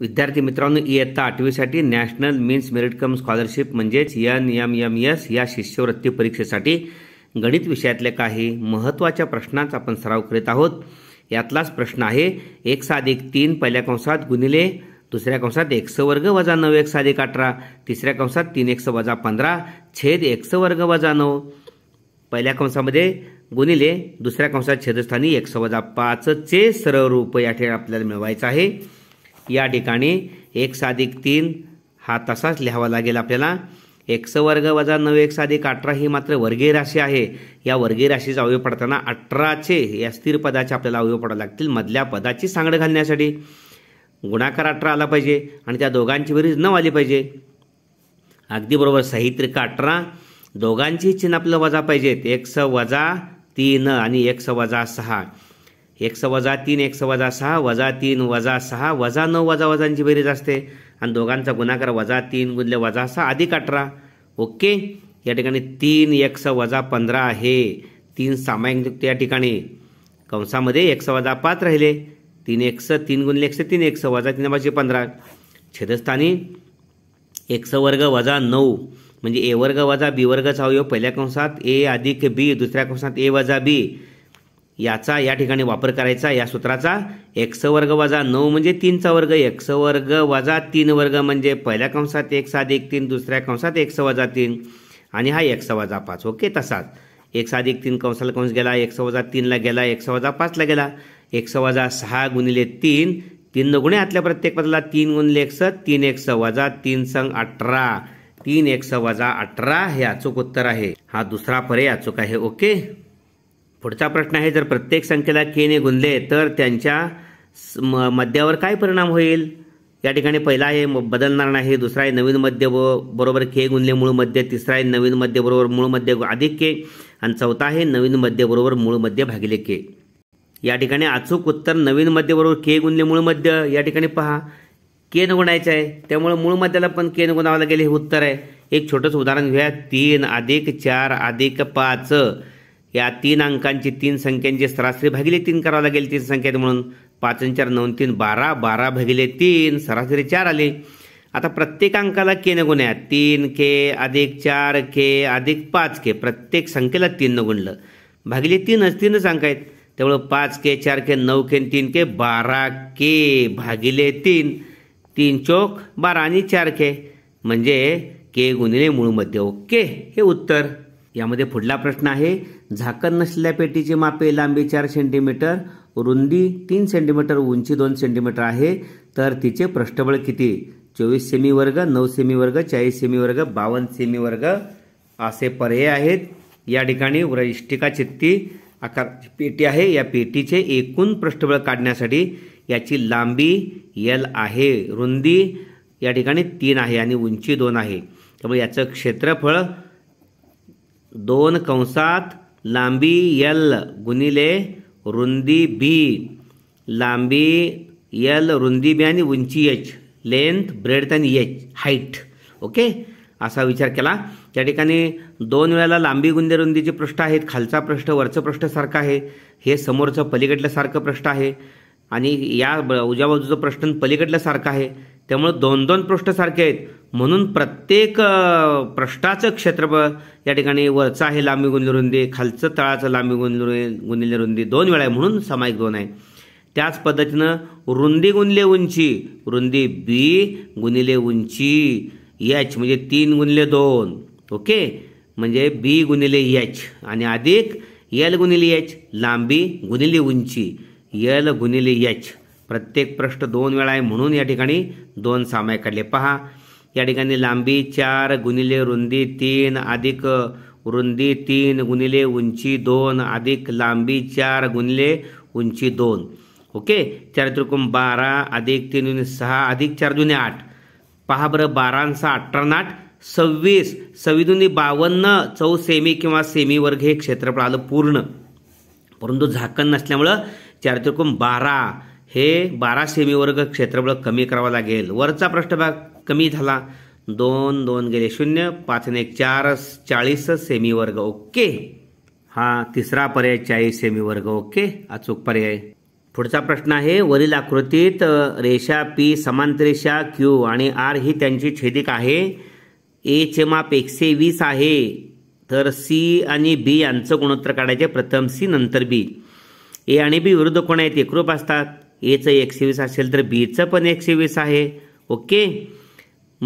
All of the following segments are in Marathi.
विद्यार्थी मित्रांनो इयत्ता आठवीसाठी national means merit cum scholarship म्हणजेच एन एम एम एस या शिष्यवृत्ती परीक्षेसाठी गणित विषयातल्या काही महत्त्वाच्या प्रश्नांचा आपण सराव करीत आहोत यातलाच प्रश्न आहे एक साधिक तीन पहिल्या कंसात गुणिले दुसऱ्या कंसात एकस वर्ग वजा नऊ एक साधिक अठरा तिसऱ्या कंसात तीन एकस वजा पंधरा छेद एकस वर्ग वजा नऊ पहिल्या कंसामध्ये गुणिले दुसऱ्या कंसात छेदस्थानी एकस वजा पाचचे सरळ रूप या ठिकाणी आपल्याला मिळवायचं आहे या ठिकाणी एक साधिक तीन हा तसाच लिहावा लागेल आपल्याला एक्स वर्ग वजा नऊ एक साधिक अठरा ही मात्र वर्गीय राशी आहे या वर्गीय राशीचा अवयव पडताना अठराचे या स्थिर पदाचे आपल्याला अवयव पडावे लागतील मधल्या पदाची सांगड घालण्यासाठी गुणाकार अठरा आला पाहिजे आणि त्या दोघांची बेरीज नऊ आली पाहिजे अगदी बरोबर सहित्रिका अठरा दोघांची चिन्ह आपलं वजा पाहिजेत एक स वजा तीन आणि एक स वजा सहा एक स वजा तीन एक वजा सहा वजा तीन वजा सहा वजा नऊ वजा वजांची बेरीज असते आणि दोघांचा गुणाकार वजा तीन गुणले वजा सहा अधिक अठरा ओके या ठिकाणी तीन एक वजा पंधरा आहे तीन सामायिक या ठिकाणी कंसामध्ये एक वजा पाच राहिले तीन स तीन गुणले एकशे तीन स वजा तीन पाचशे पंधरा छेदस्थानी स वर्ग वजा नऊ म्हणजे ए वर्ग वजा बी वर्गचा अवयव पहिल्या कंसात ए अधिक बी दुसऱ्या कंसात ए वजा बी याचा या ठिकाणी वापर करायचा या सूत्राचा एक्स वर्ग वजा नऊ म्हणजे तीनचा वर्ग एक्स वर्ग वजा तीन वर्ग म्हणजे पहिल्या कंसात एक साध एक तीन दुसऱ्या कंसात एक वजा तीन आणि हा एक वजा पाच ओके तसाच एक साध एक तीन कंसाला कंस गेला एक्स वजा तीनला गेला एक वजा पाचला गेला एक वजा सहा गुणिले तीन तीन गुणे आतल्या प्रत्येक पदाला तीन गुणिले एक्स तीन एक्स वजा तीन संघ अठरा तीन एक्स वजा अठरा हे अचूक उत्तर आहे हा दुसरा पर्याय अचूक आहे ओके पुढचा प्रश्न आहे जर प्रत्येक संख्येला केने गुणले तर त्यांच्या मध्यावर काय परिणाम होईल या ठिकाणी पहिला आहे बदलणार नाही दुसरा आहे नवीन मध्य ब बरोबर के गुणले मूळ मध्य तिसरा आहे नवीन मध्य बरोबर मूळ मध्य अधिक के आणि चौथा आहे नवीन मध्य बरोबर मूळ मध्य भागिले के या ठिकाणी अचूक उत्तर नवीन मध्य बरोबर के गुणले मूळ मध्य या ठिकाणी पहा के न गुणायचं आहे त्यामुळे मूळ मध्याला पण के न गुणावं लागेल हे उत्तर आहे एक छोटंसं उदाहरण घेऊया तीन अधिक चार अधिक पाच या तीन अंकांची तीन संख्यांची सरासरी भागिले तीन करावं लागेल तीन संख्येत म्हणून पाच चार नऊ तीन बारा बारा भागिले तीन सरासरी चार आले आता प्रत्येक अंकाला के ने गुण्या तीन के अधिक चार के अधिक पाच के प्रत्येक संख्येला तीन न गुणलं भागिले तीनच तीनच अंक आहेत त्यामुळं पाच के चार के नऊ के तीन के बारा के भागिले तीन तीन चौक बारा आणि चार के म्हणजे के गुणिले मूळमध्ये ओके हे उत्तर यामध्ये पुढला प्रश्न आहे झाकण नसलेल्या पेटीचे मापे लांबी चार सेंटीमीटर रुंदी तीन सेंटीमीटर उंची दोन सेंटीमीटर आहे तर तिचे पृष्ठबळ किती चोवीस सेमी वर्ग नऊ सेमी वर्ग चाळीस सेमी वर्ग बावन्न सेमी वर्ग असे पर्याय आहेत या ठिकाणी वैष्टिका चित्ती आकार पेटी आहे या पेटीचे एकूण पृष्ठबळ काढण्यासाठी याची लांबी यल आहे रुंदी या ठिकाणी तीन आहे आणि उंची दोन आहे त्यामुळे याचं क्षेत्रफळ दोन कंसात लांबी यल गुणिले रुंदी बी लांबी यल रुंदी बी आणि उंची एच लेंथ ब्रेड आणि एच हाईट ओके असा विचार केला त्या ठिकाणी दोन वेळाला लांबी गुंदे रुंदीचे पृष्ठ आहेत खालचा पृष्ठ वरचं पृष्ठसारखं आहे हे समोरचं पलीकडल्यासारखं पृष्ठ आहे आणि या उजव्या बाजूचं पृष्ठ पलीकडल्यासारखं आहे त्यामुळं दोन दोन सारखे आहेत म्हणून प्रत्येक प्रश्नाचं क्षेत्रफळ या ठिकाणी वरचा हे लांबी गुणिले रुंदी खालचं तळाचं लांबी गुणली गुणिले रुंदी दोन वेळा आहे म्हणून सामायिक दोन आहे त्याच पद्धतीनं रुंदी गुणले उंची रुंदी बी गुणिले उंची एच म्हणजे तीन गुणले दोन ओके म्हणजे बी गुणिले एच आणि अधिक यल गुणिले एच लांबी गुणिले उंची यल गुणिले एच प्रत्येक पृष्ठ दोन वेळा आहे म्हणून या ठिकाणी दोन सामायिक काढले पहा या ठिकाणी लांबी चार गुणिले रुंदी तीन अधिक रुंदी तीन गुणिले उंची दोन अधिक लांबी चार गुणिले उंची दोन ओके चार त्रिकोण बारा अधिक तीन जुने सहा अधिक चार जुने आठ पहा बरं बारा सहा अठरा आठ सव्वीस सव्वीस जुनी बावन्न चौ सेमी किंवा सेमी वर्ग हे क्षेत्रफळ आलं पूर्ण परंतु झाकण नसल्यामुळं चार त्रिकोण बारा हे बारा सेमी वर्ग क्षेत्रफळ कमी करावं लागेल वरचा पृष्ठभाग कमी झाला दोन दोन गेले शून्य पाचने ने चार चाळीस सेमी वर्ग ओके हा तिसरा पर्याय चाळीस सेमी वर्ग ओके अचूक पर्याय पुढचा प्रश्न आहे वरील आकृतीत रेषा पी समांत रेषा क्यू आणि आर ही त्यांची छेदिक आहे चे माप एकशे वीस आहे तर सी आणि बी यांचं गुणोत्तर काढायचे प्रथम सी नंतर बी ए आणि बी विरुद्ध कोण आहेत एकरूप असतात एचं एकशे वीस असेल तर बीचं पण एकशे वीस आहे ओके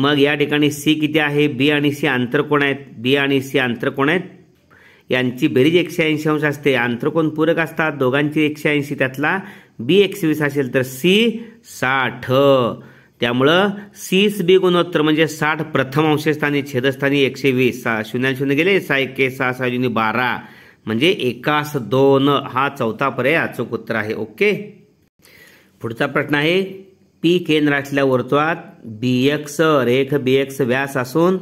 मग या ठिकाणी सी किती आहे बी आणि सी आंतरकोण आहेत बी आणि सी आंतरकोण आहेत यांची बेरीज एकशे ऐंशी अंश असते आंतरकोण पूरक असतात दोघांची एकशे ऐंशी त्यातला बी एकशे वीस असेल तर सी साठ त्यामुळं सीस बी गुणोत्तर म्हणजे साठ प्रथम अंशस्थानी छेदस्थानी एकशे वीस सहा शून्य शून्य गेले सहा एके सहा सहा शून्य बारा म्हणजे एकास दोन हा चौथा पर्याय अचूक उत्तर आहे ओके पुढचा प्रश्न आहे पी केंद्रातल्या वर्तुळात बी एक्स रेख बी एक्स व्यास असून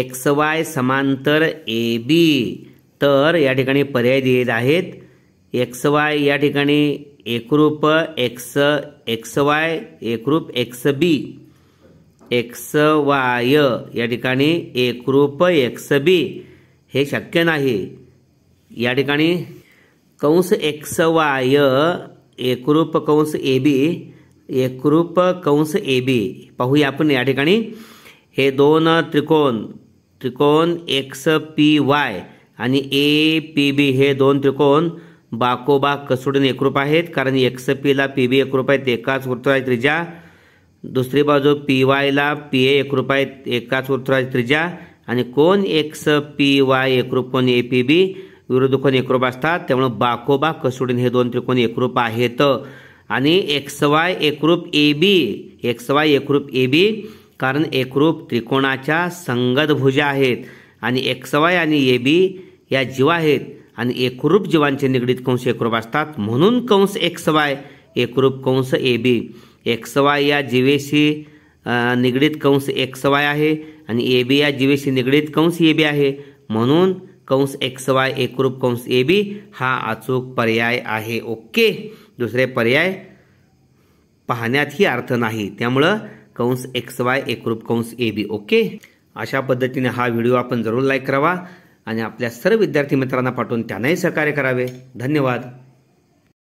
एक्स वाय समांतर ए बी तर या ठिकाणी पर्याय दिलेले आहेत एक्स वाय या ठिकाणी एकरूप एक्स एक्स वाय एकरूप एक्स बी एक्स वाय या ठिकाणी एकरूप एक्स बी हे शक्य नाही या ठिकाणी कंस एक्स वाय एकरूप कंस ए बी एकरूप कंस ए बी पाहूया आपण या ठिकाणी हे दोन त्रिकोण त्रिकोण एक्स पी वाय आणि ए पी बी हे दोन त्रिकोण बाकोबा कसोडून एकरूप आहेत कारण एक्स पीला पी बी एकरूप आहेत एकाच वृत्तराची त्रिजा दुसरी बाजू पी वायला पी ए एकरूप आहेत एकाच आहे त्रिजा आणि कोण एक्स पी वाय एकरूप कोण ए पी बी विरुद्ध कोण एकरूप असतात त्यामुळे बाकोबा कसोडून हे दोन त्रिकोण एकरूप आहेत आणि एक्स वाय एकरूप ए बी एक्स वाय एकरूप ए बी कारण एकरूप त्रिकोणाच्या संगत भुजा आहेत आणि एक्स वाय आणि ए बी या जीवा आहेत आणि एकरूप जीवांचे निगडीत कंस एकरूप असतात म्हणून कंस एक्स वाय एकरूप कंस ए बी एक्स वाय या जीवेशी निगडीत कंस एक्स वाय आहे आणि ए बी या जीवेशी निगडीत कंस ए बी आहे म्हणून कंस एक्स वाय एकरूप कंस ए बी हा अचूक पर्याय आहे ओके दुसरे पर्याय पाहण्यातही अर्थ नाही त्यामुळं कंस एक्स वाय एकरूप कंस ए बी ओके अशा पद्धतीने हा व्हिडिओ आपण जरूर लाईक करावा आणि आपल्या सर्व विद्यार्थी मित्रांना पाठवून त्यांनाही सहकार्य करावे धन्यवाद